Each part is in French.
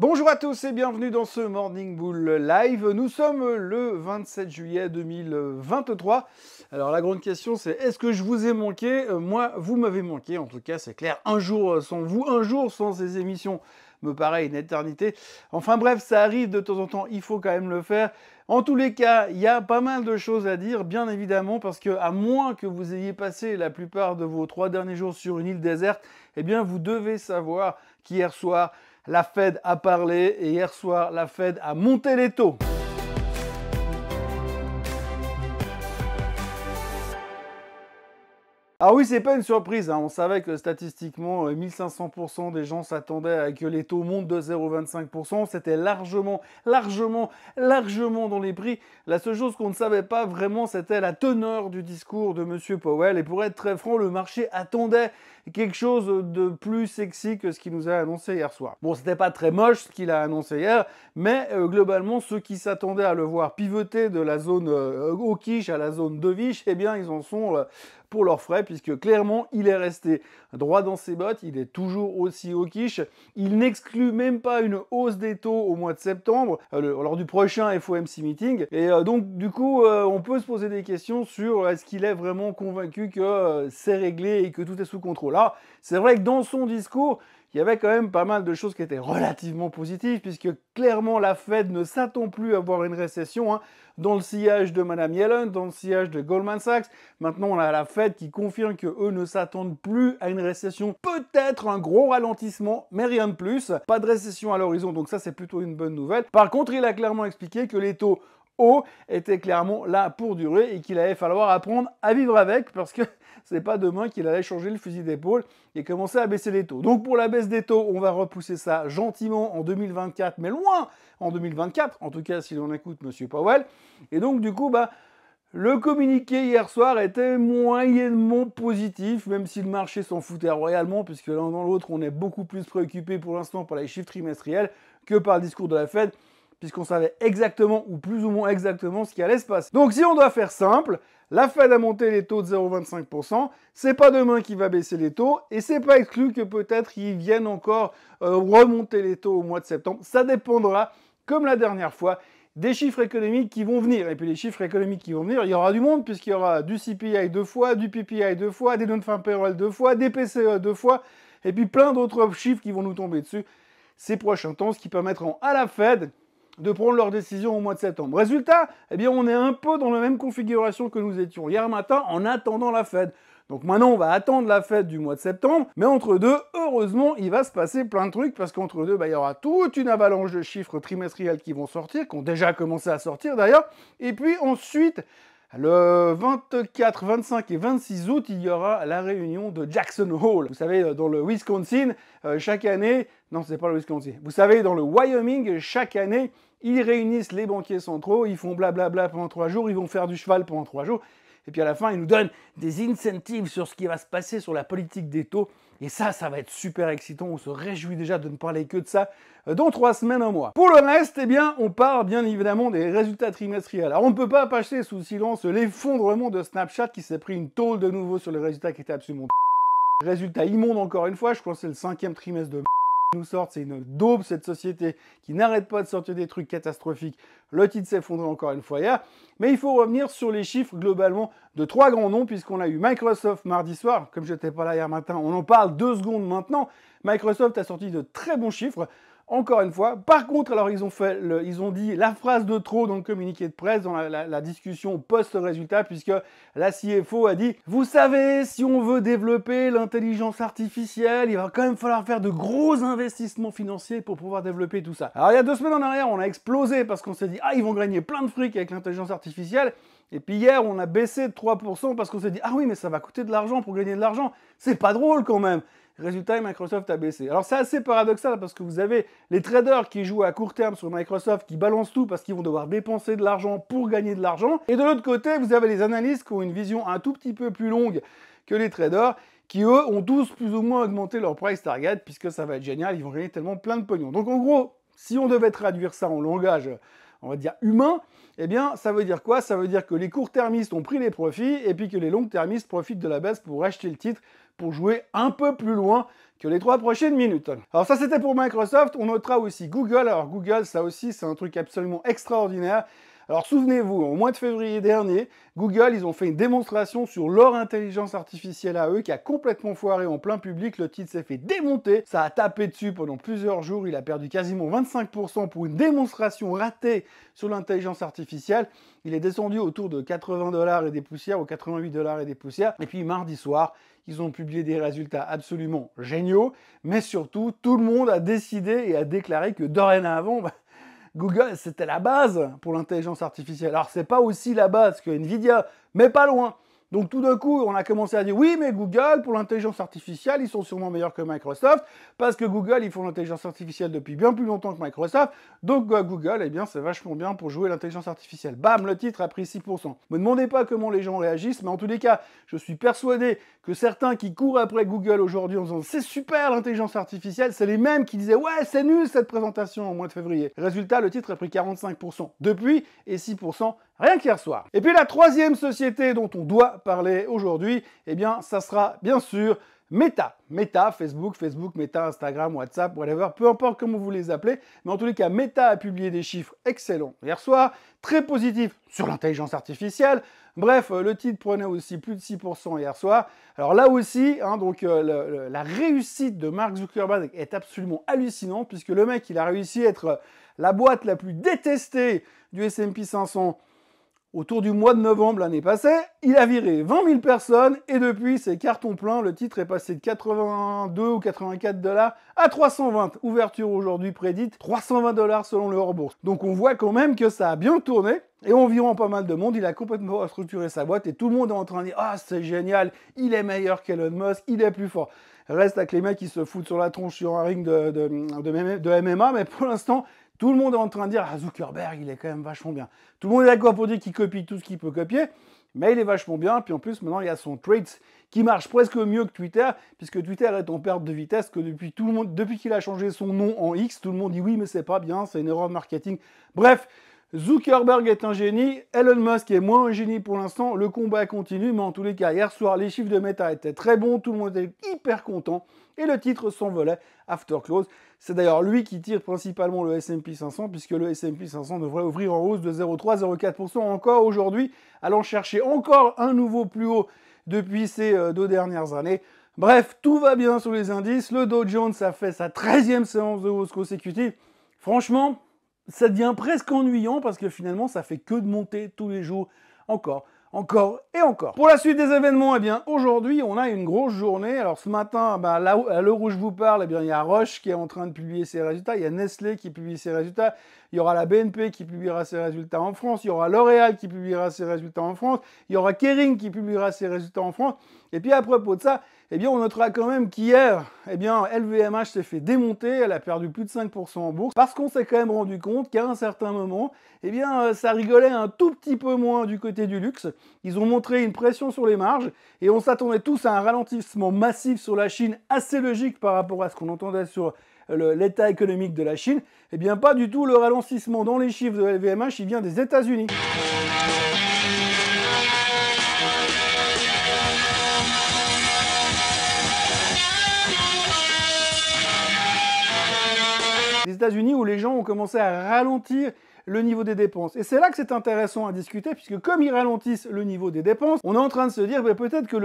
Bonjour à tous et bienvenue dans ce Morning Bull Live. Nous sommes le 27 juillet 2023. Alors la grande question c'est est-ce que je vous ai manqué euh, Moi, vous m'avez manqué, en tout cas c'est clair. Un jour euh, sans vous, un jour sans ces émissions me paraît une éternité. Enfin bref, ça arrive de temps en temps, il faut quand même le faire. En tous les cas, il y a pas mal de choses à dire, bien évidemment, parce que à moins que vous ayez passé la plupart de vos trois derniers jours sur une île déserte, eh bien vous devez savoir qu'hier soir, la Fed a parlé et hier soir, la Fed a monté les taux. Ah oui, c'est pas une surprise. Hein. On savait que statistiquement, 1500% euh, des gens s'attendaient à que les taux montent de 0,25%. C'était largement, largement, largement dans les prix. La seule chose qu'on ne savait pas vraiment, c'était la teneur du discours de M. Powell. Et pour être très franc, le marché attendait quelque chose de plus sexy que ce qu'il nous a annoncé hier soir. Bon, c'était pas très moche ce qu'il a annoncé hier, mais euh, globalement, ceux qui s'attendaient à le voir pivoter de la zone euh, au quiche à la zone viche, eh bien, ils en sont euh, pour leurs frais, puisque clairement, il est resté droit dans ses bottes, il est toujours aussi au quiche, il n'exclut même pas une hausse des taux au mois de septembre, lors du prochain FOMC meeting, et donc, du coup, on peut se poser des questions sur est-ce qu'il est vraiment convaincu que c'est réglé et que tout est sous contrôle c'est vrai que dans son discours, il y avait quand même pas mal de choses qui étaient relativement positives, puisque clairement la Fed ne s'attend plus à voir une récession hein. dans le sillage de Madame Yellen, dans le sillage de Goldman Sachs. Maintenant, on a la Fed qui confirme que ne s'attendent plus à une récession, peut-être un gros ralentissement, mais rien de plus. Pas de récession à l'horizon, donc ça c'est plutôt une bonne nouvelle. Par contre, il a clairement expliqué que les taux était clairement là pour durer et qu'il allait falloir apprendre à vivre avec parce que c'est pas demain qu'il allait changer le fusil d'épaule et commencer à baisser les taux. Donc pour la baisse des taux, on va repousser ça gentiment en 2024, mais loin en 2024, en tout cas si l'on écoute M. Powell. Et donc du coup, bah, le communiqué hier soir était moyennement positif, même si le marché s'en foutait royalement, puisque l'un dans l'autre, on est beaucoup plus préoccupé pour l'instant par les chiffres trimestriels que par le discours de la Fed puisqu'on savait exactement ou plus ou moins exactement ce qui allait se passer. Donc si on doit faire simple, la Fed a monté les taux de 0,25%, c'est pas demain qu'il va baisser les taux, et c'est pas exclu que peut-être ils viennent encore euh, remonter les taux au mois de septembre. Ça dépendra, comme la dernière fois, des chiffres économiques qui vont venir. Et puis les chiffres économiques qui vont venir, il y aura du monde, puisqu'il y aura du CPI deux fois, du PPI deux fois, des non fin payroll deux fois, des PCE deux fois, et puis plein d'autres chiffres qui vont nous tomber dessus ces prochains temps, ce qui permettront à la Fed de prendre leur décision au mois de septembre. Résultat, eh bien, on est un peu dans la même configuration que nous étions hier matin en attendant la Fed. Donc maintenant, on va attendre la fête du mois de septembre, mais entre deux, heureusement, il va se passer plein de trucs, parce qu'entre deux, bah, il y aura toute une avalanche de chiffres trimestriels qui vont sortir, qui ont déjà commencé à sortir d'ailleurs, et puis ensuite, le 24, 25 et 26 août, il y aura la réunion de Jackson Hole. Vous savez, euh, dans le Wisconsin, euh, chaque année, non, c'est pas le Wisconsin, vous savez, dans le Wyoming, chaque année, ils réunissent les banquiers centraux, ils font blablabla pendant trois jours, ils vont faire du cheval pendant trois jours. Et puis à la fin, ils nous donnent des incentives sur ce qui va se passer sur la politique des taux. Et ça, ça va être super excitant. On se réjouit déjà de ne parler que de ça euh, dans trois semaines, un mois. Pour le reste, eh bien, on part bien évidemment des résultats trimestriels. Alors, on ne peut pas passer sous silence l'effondrement de Snapchat qui s'est pris une tôle de nouveau sur les résultats qui étaient absolument. Résultat immonde encore une fois. Je crois que c'est le cinquième trimestre de nous sortent, c'est une daube cette société qui n'arrête pas de sortir des trucs catastrophiques. Le titre s'effondre encore une fois hier, mais il faut revenir sur les chiffres globalement de trois grands noms puisqu'on a eu Microsoft mardi soir, comme je n'étais pas là hier matin, on en parle deux secondes maintenant. Microsoft a sorti de très bons chiffres, encore une fois. Par contre, alors ils ont, ils ont dit la phrase de trop dans le communiqué de presse, dans la, la discussion post-résultat, puisque la CFO a dit Vous savez, si on veut développer l'intelligence artificielle, il va quand même falloir faire de gros investissements financiers pour pouvoir développer tout ça. Alors il y a deux semaines en arrière, on a explosé parce qu'on s'est dit Ah, ils vont gagner plein de fric avec l'intelligence artificielle. Et puis hier, on a baissé de 3% parce qu'on s'est dit Ah oui, mais ça va coûter de l'argent pour gagner de l'argent. C'est pas drôle quand même. Résultat, Microsoft a baissé. Alors c'est assez paradoxal parce que vous avez les traders qui jouent à court terme sur Microsoft qui balancent tout parce qu'ils vont devoir dépenser de l'argent pour gagner de l'argent. Et de l'autre côté, vous avez les analystes qui ont une vision un tout petit peu plus longue que les traders qui eux ont tous plus ou moins augmenté leur price target puisque ça va être génial, ils vont gagner tellement plein de pognon. Donc en gros, si on devait traduire ça en langage on va dire humain, eh bien, ça veut dire quoi Ça veut dire que les court-termistes ont pris les profits et puis que les long-termistes profitent de la baisse pour acheter le titre pour jouer un peu plus loin que les trois prochaines minutes. Alors ça c'était pour Microsoft, on notera aussi Google, alors Google ça aussi c'est un truc absolument extraordinaire, alors souvenez-vous, au mois de février dernier, Google, ils ont fait une démonstration sur leur intelligence artificielle à eux qui a complètement foiré en plein public. Le titre s'est fait démonter, ça a tapé dessus pendant plusieurs jours, il a perdu quasiment 25% pour une démonstration ratée sur l'intelligence artificielle. Il est descendu autour de 80 dollars et des poussières ou 88 dollars et des poussières. Et puis mardi soir, ils ont publié des résultats absolument géniaux, mais surtout, tout le monde a décidé et a déclaré que dorénavant, bah, Google, c'était la base pour l'intelligence artificielle. Alors, c'est pas aussi la base que Nvidia, mais pas loin. Donc tout d'un coup, on a commencé à dire oui, mais Google, pour l'intelligence artificielle, ils sont sûrement meilleurs que Microsoft, parce que Google, ils font l'intelligence artificielle depuis bien plus longtemps que Microsoft. Donc bah, Google, eh bien, c'est vachement bien pour jouer l'intelligence artificielle. Bam, le titre a pris 6%. Ne me demandez pas comment les gens réagissent, mais en tous les cas, je suis persuadé que certains qui courent après Google aujourd'hui en disant c'est super l'intelligence artificielle, c'est les mêmes qui disaient ouais, c'est nul cette présentation au mois de février. Résultat, le titre a pris 45% depuis et 6% rien qu'hier soir. Et puis la troisième société dont on doit parler aujourd'hui, eh bien ça sera bien sûr Meta, Meta, Facebook, Facebook, Meta, Instagram, WhatsApp, whatever, peu importe comment vous les appelez, mais en tous les cas, Meta a publié des chiffres excellents hier soir, très positifs sur l'intelligence artificielle. Bref, euh, le titre prenait aussi plus de 6% hier soir. Alors là aussi, hein, donc euh, la réussite de Mark Zuckerberg est absolument hallucinante puisque le mec, il a réussi à être euh, la boîte la plus détestée du S&P 500 autour du mois de novembre l'année passée, il a viré 20 000 personnes et depuis c'est carton plein, le titre est passé de 82 ou 84 dollars à 320, ouverture aujourd'hui prédite 320 dollars selon le hors-bourse. Donc on voit quand même que ça a bien tourné, et environ pas mal de monde, il a complètement restructuré sa boîte et tout le monde est en train de dire Ah, c'est génial, il est meilleur qu'Elon Musk, il est plus fort. Reste avec les mecs qui se foutent sur la tronche sur un ring de MMA, mais pour l'instant, tout le monde est en train de dire, ah, Zuckerberg, il est quand même vachement bien. Tout le monde est d'accord pour dire qu'il copie tout ce qu'il peut copier, mais il est vachement bien. Puis en plus, maintenant, il y a son Traits qui marche presque mieux que Twitter, puisque Twitter est en perte de vitesse, que depuis, tout le monde, depuis qu'il a changé son nom en X, tout le monde dit oui, mais c'est pas bien, c'est une erreur de marketing. Bref, Zuckerberg est un génie, Elon Musk est moins un génie pour l'instant, le combat continue, mais en tous les cas, hier soir, les chiffres de Meta étaient très bons, tout le monde était content et le titre s'envolait after close. C'est d'ailleurs lui qui tire principalement le S&P 500 puisque le S&P 500 devrait ouvrir en hausse de 0,3-0,4% encore aujourd'hui, allant chercher encore un nouveau plus haut depuis ces euh, deux dernières années. Bref, tout va bien sur les indices. Le Dow Jones a fait sa 13e séance de hausse consécutive. Franchement, ça devient presque ennuyant parce que finalement, ça fait que de monter tous les jours encore encore et encore. Pour la suite des événements, eh bien aujourd'hui on a une grosse journée. Alors ce matin, bah, là où, à l'heure où je vous parle, eh bien il y a Roche qui est en train de publier ses résultats, il y a Nestlé qui publie ses résultats, il y aura la BNP qui publiera ses résultats en France, il y aura L'Oréal qui publiera ses résultats en France, il y aura Kering qui publiera ses résultats en France. Et puis à propos de ça, eh bien on notera quand même qu'hier, eh bien LVMH s'est fait démonter, elle a perdu plus de 5% en bourse parce qu'on s'est quand même rendu compte qu'à un certain moment, bien euh, ça rigolait un tout petit peu moins du côté du luxe ils ont montré une pression sur les marges et on s'attendait tous à un ralentissement massif sur la Chine, assez logique par rapport à ce qu'on entendait sur l'état économique de la Chine. Eh bien, pas du tout. Le ralentissement dans les chiffres de LVMH, il vient des États-Unis. Les États-Unis où les gens ont commencé à ralentir le niveau des dépenses. Et c'est là que c'est intéressant à discuter, puisque comme ils ralentissent le niveau des dépenses, on est en train de se dire bah, peut-être que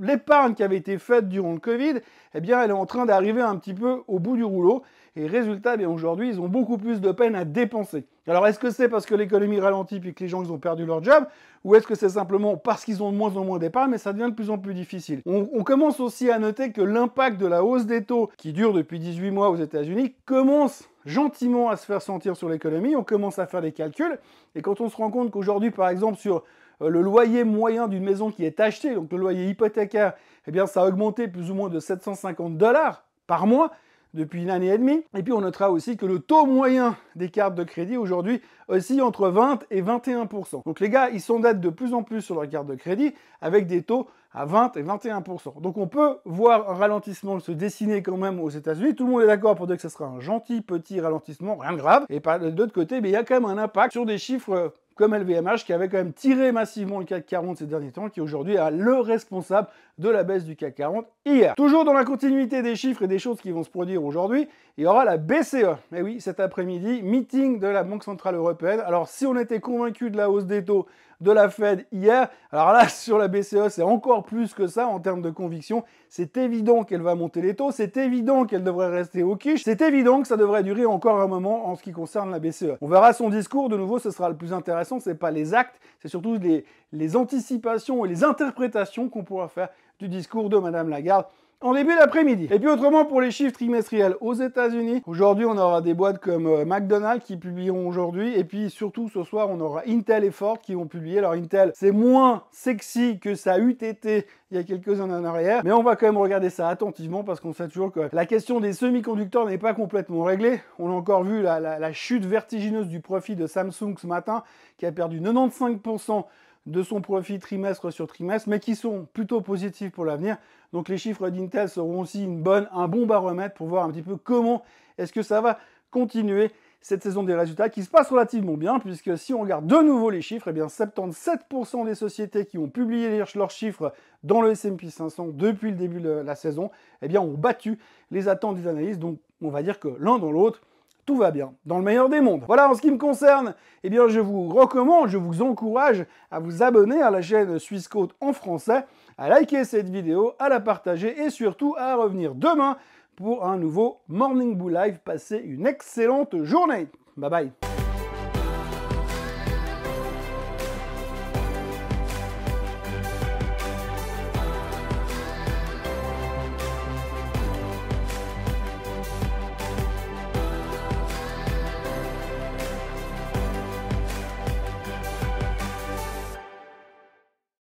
l'épargne qui avait été faite durant le Covid, eh bien, elle est en train d'arriver un petit peu au bout du rouleau. Et résultat, eh bien aujourd'hui, ils ont beaucoup plus de peine à dépenser. Alors, est-ce que c'est parce que l'économie ralentit puis que les gens ont perdu leur job Ou est-ce que c'est simplement parce qu'ils ont de moins en moins d'épargne, mais ça devient de plus en plus difficile on, on commence aussi à noter que l'impact de la hausse des taux qui dure depuis 18 mois aux États-Unis commence gentiment à se faire sentir sur l'économie, on commence à faire des calculs, et quand on se rend compte qu'aujourd'hui, par exemple, sur euh, le loyer moyen d'une maison qui est achetée, donc le loyer hypothécaire, eh bien, ça a augmenté plus ou moins de 750 dollars par mois depuis une année et demie. Et puis on notera aussi que le taux moyen des cartes de crédit aujourd'hui oscille entre 20 et 21 Donc les gars, ils s'endettent de plus en plus sur leurs cartes de crédit avec des taux à 20 et 21%. Donc on peut voir un ralentissement se dessiner quand même aux États-Unis. Tout le monde est d'accord pour dire que ce sera un gentil petit ralentissement, rien de grave. Et de l'autre côté, mais il y a quand même un impact sur des chiffres euh, comme LVMH qui avait quand même tiré massivement le CAC 40 ces derniers temps, qui aujourd'hui est le responsable de la baisse du CAC 40 hier. Toujours dans la continuité des chiffres et des choses qui vont se produire aujourd'hui, il y aura la BCE. mais eh oui, cet après-midi, meeting de la Banque Centrale Européenne. Alors si on était convaincu de la hausse des taux de la Fed hier, alors là, sur la BCE, c'est encore plus que ça en termes de conviction. C'est évident qu'elle va monter les taux, c'est évident qu'elle devrait rester au quiche, c'est évident que ça devrait durer encore un moment en ce qui concerne la BCE. On verra son discours, de nouveau, ce sera le plus intéressant, c'est pas les actes, c'est surtout les, les anticipations et les interprétations qu'on pourra faire du discours de Madame Lagarde en début d'après-midi. Et puis autrement pour les chiffres trimestriels aux États-Unis, aujourd'hui on aura des boîtes comme euh, McDonald's qui publieront aujourd'hui et puis surtout ce soir on aura Intel et Ford qui vont publier. Alors Intel, c'est moins sexy que ça eût été il y a quelques années en arrière, mais on va quand même regarder ça attentivement parce qu'on sait toujours que la question des semi-conducteurs n'est pas complètement réglée. On a encore vu la, la chute vertigineuse du profit de Samsung ce matin qui a perdu 95% de son profit trimestre sur trimestre, mais qui sont plutôt positifs pour l'avenir. Donc les chiffres d'Intel seront aussi bonne, un bon baromètre pour voir un petit peu comment est-ce que ça va continuer cette saison des résultats qui se passe relativement bien, puisque si on regarde de nouveau les chiffres, eh bien 77% des sociétés qui ont publié leurs chiffres dans le S&P 500 depuis le début de la saison, eh bien ont battu les attentes des analystes. Donc on va dire que l'un dans l'autre, tout va bien, dans le meilleur des mondes. Voilà, en ce qui me concerne, eh bien, je vous recommande, je vous encourage à vous abonner à la chaîne Suisse en français, à liker cette vidéo, à la partager et surtout à revenir demain pour un nouveau Morning Bull Live. Passez une excellente journée. Bye bye.